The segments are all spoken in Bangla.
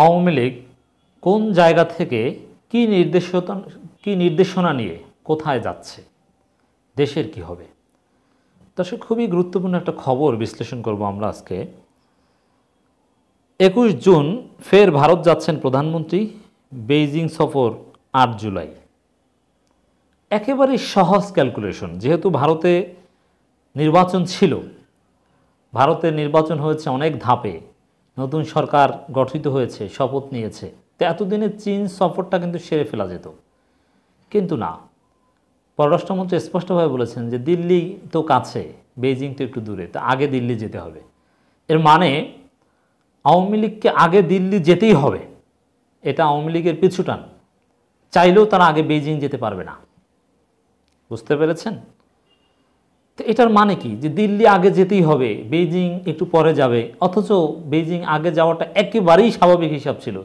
আওয়ামী লীগ কোন জায়গা থেকে কি নির্দেশতা কি নির্দেশনা নিয়ে কোথায় যাচ্ছে দেশের কি হবে সে খুবই গুরুত্বপূর্ণ একটা খবর বিশ্লেষণ করব আমরা আজকে একুশ জুন ফের ভারত যাচ্ছেন প্রধানমন্ত্রী বেইজিং সফর আট জুলাই একেবারেই সহজ ক্যালকুলেশন যেহেতু ভারতে নির্বাচন ছিল ভারতের নির্বাচন হয়েছে অনেক ধাপে নতুন সরকার গঠিত হয়েছে শপথ নিয়েছে তো এতদিনে চীন সফরটা কিন্তু সেরে ফেলা যেত কিন্তু না পররাষ্ট্রমন্ত্রী স্পষ্টভাবে বলেছেন যে দিল্লি তো কাছে বেজিং তো একটু দূরে তো আগে দিল্লি যেতে হবে এর মানে আওয়ামী লীগকে আগে দিল্লি যেতেই হবে এটা আওয়ামী লীগের পিছুটান চাইলেও তারা আগে বেজিং যেতে পারবে না বুঝতে পেরেছেন তো এটার মানে কি যে দিল্লি আগে যেতেই হবে বেইজিং একটু পরে যাবে অথচ বেইজিং আগে যাওয়াটা একেবারেই স্বাভাবিক হিসাব ছিল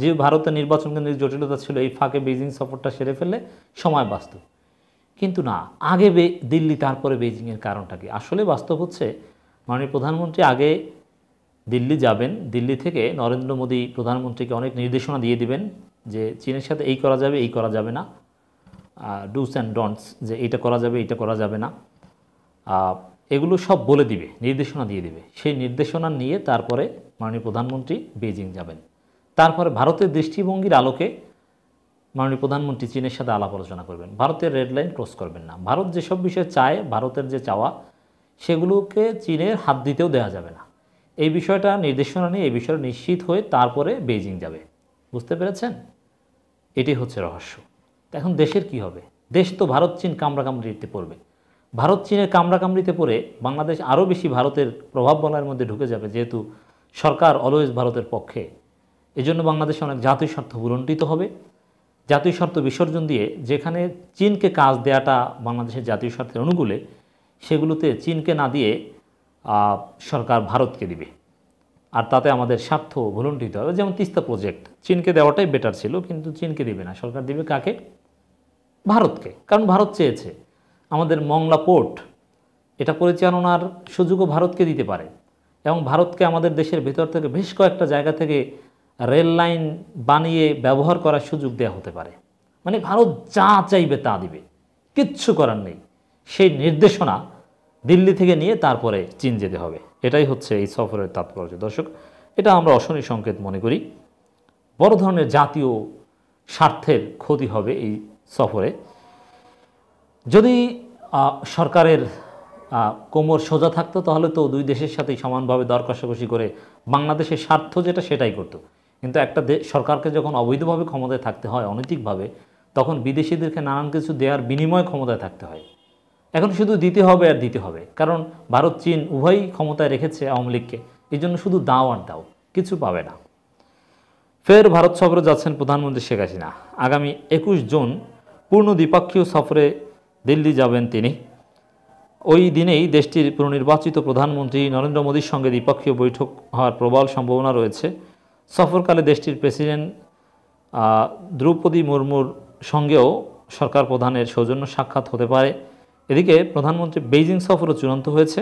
যে ভারতের নির্বাচন কেন্দ্রের জটিলতা ছিল এই ফাঁকে বেইজিং সফরটা সেরে ফেলে সময় বাঁচত কিন্তু না আগে দিল্লি তারপরে বেইজিংয়ের কারণটা কি আসলে বাস্তব হচ্ছে মাননীয় প্রধানমন্ত্রী আগে দিল্লি যাবেন দিল্লি থেকে নরেন্দ্র মোদী প্রধানমন্ত্রীকে অনেক নির্দেশনা দিয়ে দিবেন যে চীনের সাথে এই করা যাবে এই করা যাবে না ডুস অ্যান্ড ডন্টস যে এটা করা যাবে এটা করা যাবে না এগুলো সব বলে দিবে নির্দেশনা দিয়ে দিবে সেই নির্দেশনা নিয়ে তারপরে মাননীয় প্রধানমন্ত্রী বেজিং যাবেন তারপরে ভারতের দৃষ্টিভঙ্গির আলোকে মাননীয় প্রধানমন্ত্রী চীনের সাথে আলাপ আলোচনা করবেন ভারতের রেড লাইন ক্রস করবেন না ভারত যেসব বিষয়ে চায় ভারতের যে চাওয়া সেগুলোকে চীনের হাত দিতেও দেওয়া যাবে না এই বিষয়টা নির্দেশনা নিয়ে এই বিষয়ে নিশ্চিত হয়ে তারপরে বেজিং যাবে বুঝতে পেরেছেন এটি হচ্ছে রহস্য এখন দেশের কি হবে দেশ তো ভারত চীন কামড়াকামড়িতে পড়বে ভারত চীনের কামড়াকামড়িতে পড়ে বাংলাদেশ আরও বেশি ভারতের প্রভাব বলার মধ্যে ঢুকে যাবে যেহেতু সরকার অলওয়েজ ভারতের পক্ষে এজন্য বাংলাদেশে অনেক জাতীয় স্বার্থ ভুলণ্ঠিত হবে জাতীয় স্বার্থ বিসর্জন দিয়ে যেখানে চীনকে কাজ দেয়াটা বাংলাদেশের জাতীয় স্বার্থের অনুকূলে সেগুলোতে চীনকে না দিয়ে সরকার ভারতকে দিবে আর তাতে আমাদের স্বার্থ ভুলণ্ঠিত হবে যেমন তিস্তা প্রজেক্ট চীনকে দেওয়াটাই বেটার ছিল কিন্তু চীনকে দিবে না সরকার দিবে কাকে ভারতকে কারণ ভারত চেয়েছে আমাদের মংলা পোর্ট এটা পরিচালনার সুযোগও ভারতকে দিতে পারে এবং ভারতকে আমাদের দেশের ভেতর থেকে বেশ কয়েকটা জায়গা থেকে রেল লাইন বানিয়ে ব্যবহার করার সুযোগ দেওয়া হতে পারে মানে ভারত যা চাইবে তা দিবে কিচ্ছু করার নেই সেই নির্দেশনা দিল্লি থেকে নিয়ে তারপরে চীন যেতে হবে এটাই হচ্ছে এই সফরের তাৎপর্য দর্শক এটা আমরা অশনি সংকেত মনে করি বড় ধরনের জাতীয় স্বার্থের ক্ষতি হবে এই সফরে যদি সরকারের কোমর সোজা থাকতো তাহলে তো দুই দেশের সাথেই সমানভাবে দর কষাকষি করে বাংলাদেশের স্বার্থ যেটা সেটাই করতো কিন্তু একটা সরকারকে যখন অবৈধভাবে ক্ষমতায় থাকতে হয় অনৈতিকভাবে তখন বিদেশিদেরকে নানান কিছু দেওয়ার বিনিময় ক্ষমতায় থাকতে হয় এখন শুধু দিতে হবে আর দিতে হবে কারণ ভারত চীন উভয়ই ক্ষমতায় রেখেছে আওয়ামী লীগকে এই জন্য শুধু দাও আর দাও কিছু পাবে না ফের ভারত সফরে যাচ্ছেন প্রধানমন্ত্রী শেখ হাসিনা আগামী একুশ জুন পূর্ণ দ্বিপাক্ষীয় সফরে দিল্লি যাবেন তিনি ওই দিনেই দেশটির পুনর্নির্বাচিত প্রধানমন্ত্রী নরেন্দ্র মোদীর সঙ্গে দ্বিপক্ষীয় বৈঠক হওয়ার প্রবল সম্ভাবনা রয়েছে সফরকালে দেশটির প্রেসিডেন্ট দ্রৌপদী মুর্মুর সঙ্গেও সরকার প্রধানের সৌজন্য সাক্ষাৎ হতে পারে এদিকে প্রধানমন্ত্রী বেইজিং সফরও চূড়ান্ত হয়েছে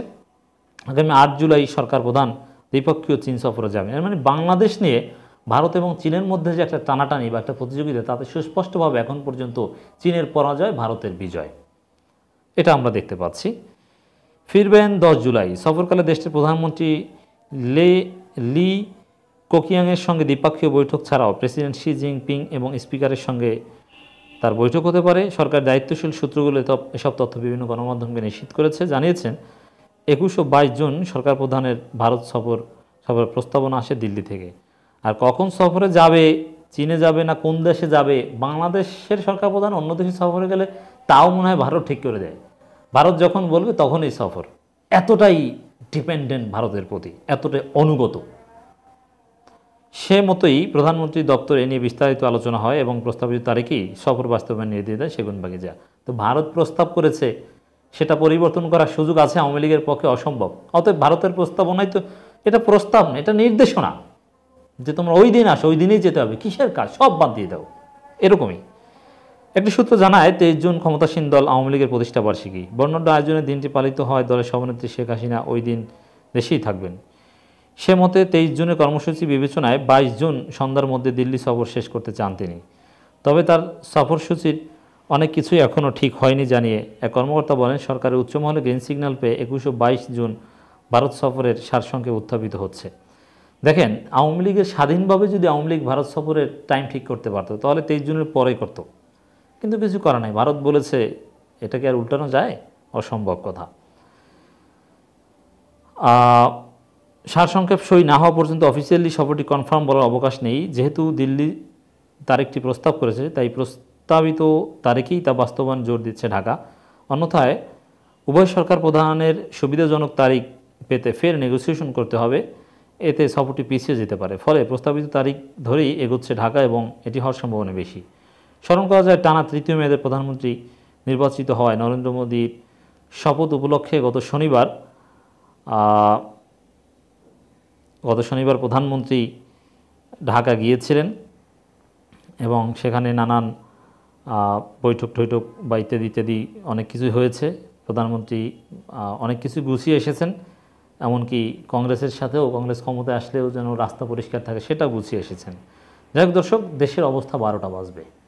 আগামী আট জুলাই সরকার প্রধান দ্বিপক্ষীয় চীন সফরে যাবেন এর মানে বাংলাদেশ নিয়ে ভারত এবং চীনের মধ্যে যে একটা টানাটানি বা একটা প্রতিযোগিতা তাতে সুস্পষ্টভাবে এখন পর্যন্ত চীনের পরাজয় ভারতের বিজয় এটা আমরা দেখতে পাচ্ছি ফিরবেন দশ জুলাই সফরকালে দেশটির প্রধানমন্ত্রী লে লি কোকিয়াংয়ের সঙ্গে দ্বিপাক্ষীয় বৈঠক ছাড়াও প্রেসিডেন্ট শি জিনপিং এবং স্পিকারের সঙ্গে তার বৈঠক হতে পারে সরকার দায়িত্বশীল সূত্রগুলো এসব তথ্য বিভিন্ন গণমাধ্যমকে নিশ্চিত করেছে জানিয়েছেন একুশ ও বাইশ জুন সরকার প্রধানের ভারত সফর সফরের প্রস্তাবনা আসে দিল্লি থেকে আর কখন সফরে যাবে চীনে যাবে না কোন দেশে যাবে বাংলাদেশের সরকার প্রধান অন্য দেশে সফরে গেলে তাও মনে হয় ভারত ঠিক করে দেয় ভারত যখন বলবে তখনই সফর এতটাই ডিপেন্ডেন্ট ভারতের প্রতি এতটাই অনুগত সে মতোই প্রধানমন্ত্রী দপ্তর এ নিয়ে বিস্তারিত আলোচনা হয় এবং প্রস্তাবিত তারিখেই সফর বাস্তবায়ন নিয়ে দিয়ে দেয় যা তো ভারত প্রস্তাব করেছে সেটা পরিবর্তন করার সুযোগ আছে আওয়ামী লীগের পক্ষে অসম্ভব অতএব ভারতের প্রস্তাবনায় তো এটা প্রস্তাব না এটা নির্দেশনা যে তোমরা ওই দিন আসো ওই দিনেই যেতে হবে কিসের কাজ সব বাদ দিয়ে দাও এরকমই একটি সূত্র জানায় তেইশ জুন ক্ষমতাসীন দল আওয়ামী লীগের প্রতিষ্ঠা বার্ষিকী বর্ণাঢ্য আয়োজনে দিনটি পালিত হয় দলের সভানেত্রী শেখ হাসিনা ওই দিন দেশেই থাকবেন সে মতে তেইশ জুনের কর্মসূচি বিবেচনায় বাইশ জুন সন্ধ্যার মধ্যে দিল্লি সফর শেষ করতে চান তিনি তবে তার সফরসূচির অনেক কিছুই এখনও ঠিক হয়নি জানিয়ে এক কর্মকর্তা বলেন সরকারের উচ্চমহলে গ্রিন সিগন্যাল পেয়ে একুশ বাইশ জুন ভারত সফরের সারসংখ্যে উত্থাপিত হচ্ছে দেখেন আওয়ামী লীগের স্বাধীনভাবে যদি আওয়ামী লীগ ভারত সফরের টাইম ঠিক করতে পারত তাহলে তেইশ জুনের পরেই করতো কিন্তু কিছু করা নাই ভারত বলেছে এটাকে আর উল্টানো যায় অসম্ভব কথা সারসংক্ষেপ সই না হওয়া পর্যন্ত অফিসিয়ালি সফরটি কনফার্ম বলার অবকাশ নেই যেহেতু দিল্লি তার একটি প্রস্তাব করেছে তাই প্রস্তাবিত তারিখেই তা বাস্তবায়ন জোর দিচ্ছে ঢাকা অন্যথায় উভয় সরকার প্রধানের সুবিধাজনক তারিখ পেতে ফের নেগোসিয়েশন করতে হবে এতে সফরটি পিছিয়ে যেতে পারে ফলে প্রস্তাবিত তারিখ ধরেই এগোচ্ছে ঢাকা এবং এটি হওয়ার সম্ভাবনা বেশি স্মরণ করা যায় টানা তৃতীয় মেয়াদে প্রধানমন্ত্রী নির্বাচিত হওয়ায় নরেন্দ্র মোদীর শপথ উপলক্ষে গত শনিবার গত শনিবার প্রধানমন্ত্রী ঢাকা গিয়েছিলেন এবং সেখানে নানান বৈঠক টৈঠক বা ইত্যাদি ইত্যাদি অনেক কিছুই হয়েছে প্রধানমন্ত্রী অনেক কিছু গুছিয়ে এসেছেন এমনকি কংগ্রেসের সাথেও কংগ্রেস ক্ষমতায় আসলেও যেন রাস্তা পরিষ্কার থাকে সেটা গুছিয়ে এসেছেন যাই দর্শক দেশের অবস্থা বারোটা বাজবে